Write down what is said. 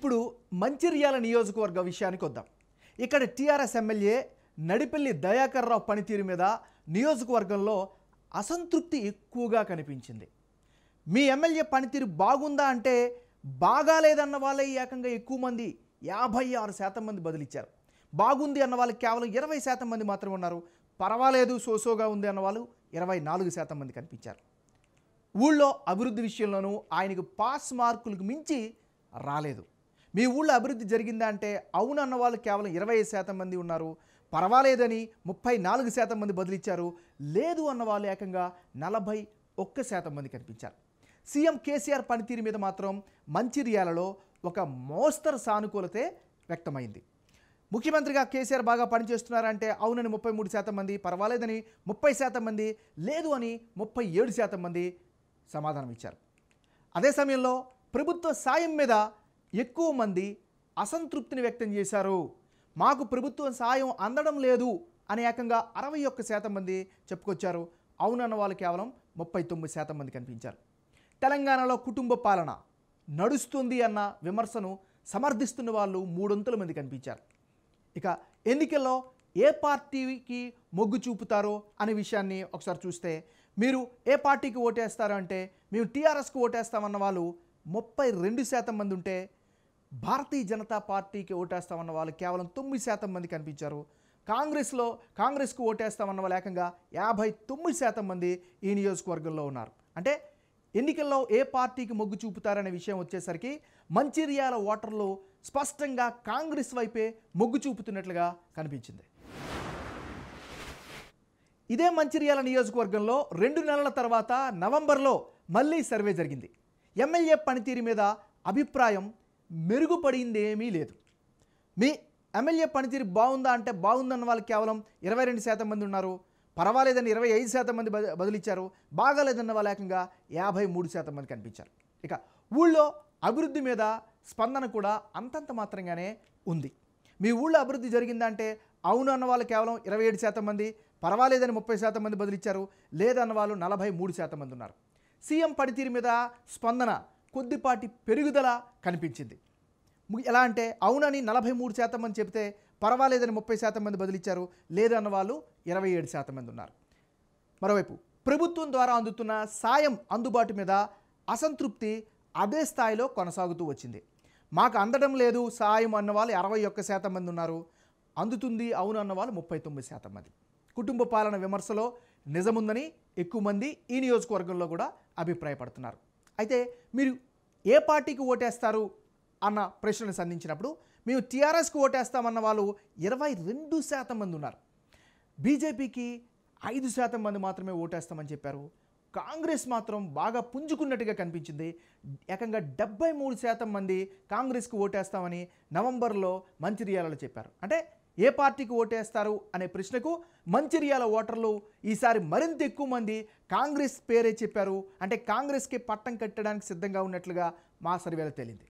ఇప్పుడు మంచిర్యాల నియోజకవర్గ విషయానికి వద్దాం ఇక్కడ టీఆర్ఎస్ ఎమ్మెల్యే నడిపల్లి దయాకర్ రావు పనితీరు మీద నియోజకవర్గంలో అసంతృప్తి ఎక్కువగా కనిపించింది మీ ఎమ్మెల్యే పనితీరు బాగుందా అంటే బాగాలేదన్న వాళ్ళే ఏకంగా ఎక్కువ మంది యాభై ఆరు శాతం మంది బదిలిచ్చారు బాగుంది అన్న వాళ్ళు కేవలం ఇరవై శాతం మంది మాత్రమే ఉన్నారు పర్వాలేదు సోసోగా ఉంది అన్న వాళ్ళు ఇరవై నాలుగు శాతం మంది కనిపించారు ఊళ్ళో అభివృద్ధి విషయంలోనూ ఆయనకు పాస్ మార్కులకు మించి రాలేదు మీ ఊళ్ళో అభివృద్ధి జరిగిందా అంటే అవును అన్న వాళ్ళు కేవలం ఇరవై శాతం మంది ఉన్నారు పర్వాలేదని ముప్పై నాలుగు శాతం మంది బదిలిచ్చారు లేదు అన్న వాళ్ళు ఏకంగా నలభై ఒక్క శాతం మంది కనిపించారు సీఎం కేసీఆర్ పనితీరు మీద మాత్రం మంచిర్యాలలో ఒక మోస్తరు సానుకూలతే వ్యక్తమైంది ముఖ్యమంత్రిగా కేసీఆర్ బాగా పనిచేస్తున్నారంటే అవునని ముప్పై మూడు శాతం మంది పర్వాలేదని ముప్పై శాతం మంది లేదు అని ముప్పై ఏడు శాతం మంది సమాధానం ఇచ్చారు అదే సమయంలో ప్రభుత్వ సాయం మీద ఎక్కువ మంది అసంతృప్తిని వ్యక్తం చేశారు మాకు ప్రభుత్వం సాయం అందడం లేదు అని ఏకంగా అరవై ఒక్క శాతం మంది చెప్పుకొచ్చారు అవునన్న వాళ్ళు కేవలం ముప్పై తొమ్మిది శాతం మంది కనిపించారు తెలంగాణలో కుటుంబ పాలన నడుస్తుంది అన్న విమర్శను సమర్థిస్తున్న వాళ్ళు మూడొంతుల మంది కనిపించారు ఇక ఎన్నికల్లో ఏ పార్టీకి మొగ్గు చూపుతారో అనే విషయాన్ని ఒకసారి చూస్తే మీరు ఏ పార్టీకి అంటే మేము టీఆర్ఎస్కి ఓటేస్తామన్న వాళ్ళు ముప్పై రెండు శాతం మంది ఉంటే భారతీయ జనతా పార్టీకి ఓటేస్తామన్న వాళ్ళు కేవలం తొమ్మిది శాతం మంది కనిపించారు కాంగ్రెస్లో కాంగ్రెస్కు ఓటేస్తామన్న వాళ్ళు ఏకంగా యాభై తొమ్మిది శాతం మంది ఈ నియోజకవర్గంలో ఉన్నారు అంటే ఎన్నికల్లో ఏ పార్టీకి మొగ్గు చూపుతారనే విషయం వచ్చేసరికి మంచిర్యాల ఓటర్లు స్పష్టంగా కాంగ్రెస్ వైపే మొగ్గు చూపుతున్నట్లుగా కనిపించింది ఇదే మంచిర్యాల నియోజకవర్గంలో రెండు నెలల తర్వాత నవంబర్లో మళ్ళీ సర్వే జరిగింది ఎమ్మెల్యే పనితీరు మీద అభిప్రాయం మెరుగుపడింది ఏమీ లేదు మీ ఎమ్మెల్యే పనితీరు బాగుందా అంటే బాగుందన్న వాళ్ళు కేవలం ఇరవై రెండు శాతం మంది ఉన్నారు పర్వాలేదని ఇరవై ఐదు శాతం మంది బదిలిచ్చారు బాగాలేదన్న వాళ్ళు ఏకంగా యాభై మూడు శాతం మంది కనిపించారు ఇక ఊళ్ళో అభివృద్ధి మీద స్పందన కూడా అంతంత మాత్రంగానే ఉంది మీ ఊళ్ళో అభివృద్ధి జరిగిందంటే అవును అన్న వాళ్ళు కేవలం ఇరవై ఏడు శాతం మంది పర్వాలేదని ముప్పై శాతం మంది బదిలిచ్చారు లేదన్న వాళ్ళు నలభై మూడు శాతం మంది ఉన్నారు సీఎం పనితీరు మీద స్పందన కొద్దిపాటి పెరుగుదల కనిపించింది ఎలా అంటే అవునని నలభై మూడు శాతం మంది చెబితే పర్వాలేదని ముప్పై శాతం మంది బదిలిచ్చారు లేదన్న వాళ్ళు ఇరవై ఏడు శాతం మంది ఉన్నారు మరోవైపు ప్రభుత్వం ద్వారా అందుతున్న సాయం అందుబాటు మీద అసంతృప్తి అదే స్థాయిలో కొనసాగుతూ వచ్చింది మాకు అందడం లేదు సాయం అన్న వాళ్ళు అరవై ఒక్క శాతం మంది ఉన్నారు అందుతుంది అవును అన్న వాళ్ళు ముప్పై తొమ్మిది శాతం మంది కుటుంబ పాలన విమర్శలో నిజముందని ఎక్కువ మంది ఈ నియోజకవర్గంలో కూడా అభిప్రాయపడుతున్నారు అయితే మీరు ఏ పార్టీకి ఓటేస్తారు అన్న ప్రశ్నను సంధించినప్పుడు మేము టీఆర్ఎస్కి ఓటేస్తామన్న వాళ్ళు ఇరవై రెండు శాతం మంది ఉన్నారు బీజేపీకి ఐదు శాతం మంది మాత్రమే ఓటేస్తామని చెప్పారు కాంగ్రెస్ మాత్రం బాగా పుంజుకున్నట్టుగా కనిపించింది ఏకంగా డెబ్బై మూడు శాతం మంది కాంగ్రెస్కి ఓటేస్తామని నవంబర్లో మంచిర్యాలలో చెప్పారు అంటే ఏ పార్టీకి ఓటేస్తారు అనే ప్రశ్నకు మంచిర్యాల ఓటర్లు ఈసారి మరింత ఎక్కువ మంది కాంగ్రెస్ పేరే చెప్పారు అంటే కాంగ్రెస్కి పట్టం కట్టడానికి సిద్ధంగా ఉన్నట్లుగా మా సర్వేలో తేలింది